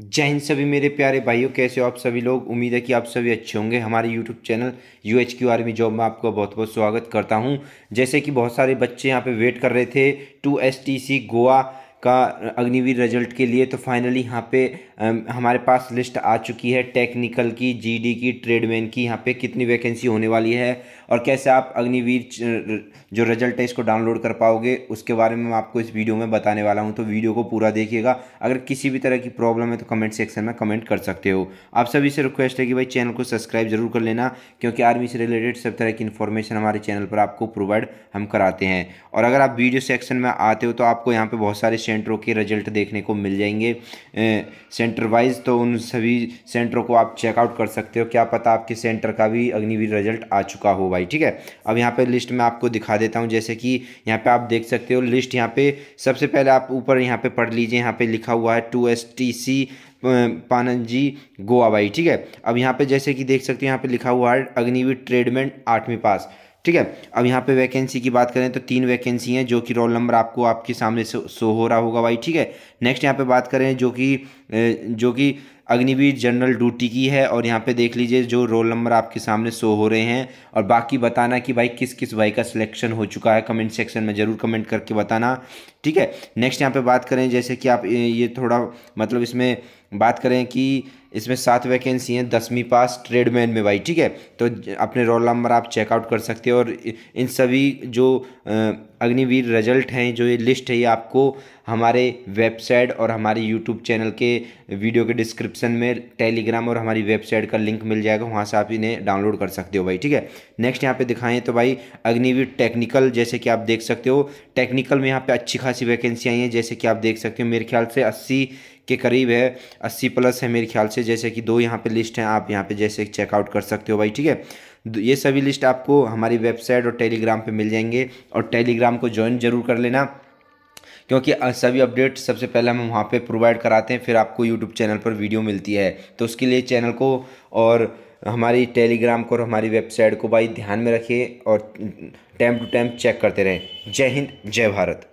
जय हिंद सभी मेरे प्यारे भाइयों कैसे हो आप सभी लोग उम्मीद है कि आप सभी अच्छे होंगे हमारे YouTube channel U H Q army job में आपका बहुत बहुत स्वागत करता हूं जैसे कि बहुत सारे बच्चे यहां पे वेट कर रहे थे two S T C Goa का अग्निवीर रिजल्ट के लिए तो फाइनली यहाँ पे हमारे पास लिस्ट आ चुकी है टेक्निकल की जीडी की ट्रेडमैन की यहाँ पे कितनी वैकेंसी होने वाली है और कैसे आप अग्निवीर जो रिजल्ट है इसको डाउनलोड कर पाओगे उसके बारे में मैं आपको इस वीडियो में बताने वाला हूँ तो वीडियो को पूरा देखिएगा अगर किसी भी तरह की प्रॉब्लम है तो कमेंट सेक्शन में कमेंट कर सकते हो आप सभी से रिक्वेस्ट है कि भाई चैनल को सब्सक्राइब जरूर कर लेना क्योंकि आर्मी से रिलेटेड सब तरह की इन्फॉर्मेशन हमारे चैनल पर आपको प्रोवाइड हम कराते हैं और अगर आप वीडियो सेक्शन में आते हो तो आपको यहाँ पर बहुत सारे सेंटरों के रिजल्ट देखने को मिल जाएंगे सेंटर वाइज तो उन सभी सेंटरों को आप चेकआउट कर सकते हो क्या पता आपके सेंटर का भी अग्निवीर रिजल्ट आ चुका हो भाई ठीक है अब यहाँ पर लिस्ट मैं आपको दिखा देता हूँ जैसे कि यहाँ पर आप देख सकते हो लिस्ट यहाँ पे सबसे पहले आप ऊपर यहाँ पे पढ़ लीजिए यहाँ पर लिखा हुआ है two S T C Goa भाई ठीक है अब यहाँ पे जैसे कि देख सकते हो यहाँ पे लिखा हुआ है अग्निवीर ट्रेडमेंट आठवीं पास ठीक है अब यहाँ पे वैकेंसी की बात करें तो तीन वैकेंसी हैं जो कि रोल नंबर आपको आपके सामने शो हो रहा होगा भाई ठीक है नेक्स्ट यहाँ पे बात करें जो कि जो कि अग्निवीर जनरल ड्यूटी की है और यहाँ पे देख लीजिए जो रोल नंबर आपके सामने शो हो रहे हैं और बाकी बताना कि भाई किस किस भाई का सिलेक्शन हो चुका है कमेंट सेक्शन में ज़रूर कमेंट करके बताना ठीक है नेक्स्ट यहाँ पे बात करें जैसे कि आप ये थोड़ा मतलब इसमें बात करें कि इसमें सात वैकेंसी हैं दसवीं पास ट्रेडमैन में भाई ठीक है तो अपने रोल नंबर आप चेकआउट कर सकते हो और इन सभी जो अग्निवीर रिजल्ट हैं जो ये लिस्ट है ये आपको हमारे वेबसाइट और हमारे यूट्यूब चैनल के वीडियो के डिस्क्रिप्शन में टेलीग्राम और हमारी वेबसाइट का लिंक मिल जाएगा वहाँ से आप इन्हें डाउनलोड कर सकते हो भाई ठीक है नेक्स्ट यहाँ पे दिखाएं तो भाई अग्निवीर टेक्निकल जैसे कि आप देख सकते हो टेक्निकल में यहाँ पर अच्छी खासी वैकेंसी आई हैं जैसे कि आप देख सकते हो मेरे ख्याल से अस्सी के करीब है अस्सी प्लस है मेरे ख्याल से जैसे कि दो यहाँ पर लिस्ट हैं आप यहाँ पर जैसे चेकआउट कर सकते हो भाई ठीक है ये सभी लिस्ट आपको हमारी वेबसाइट और टेलीग्राम पर मिल जाएंगे और टेलीग्राम को ज्वाइन जरूर कर लेना क्योंकि सभी अपडेट सबसे पहले हम वहाँ पे प्रोवाइड कराते हैं फिर आपको यूट्यूब चैनल पर वीडियो मिलती है तो उसके लिए चैनल को और हमारी टेलीग्राम को और हमारी वेबसाइट को भाई ध्यान में रखें और टाइम टू टाइम चेक करते रहें जय हिंद जय भारत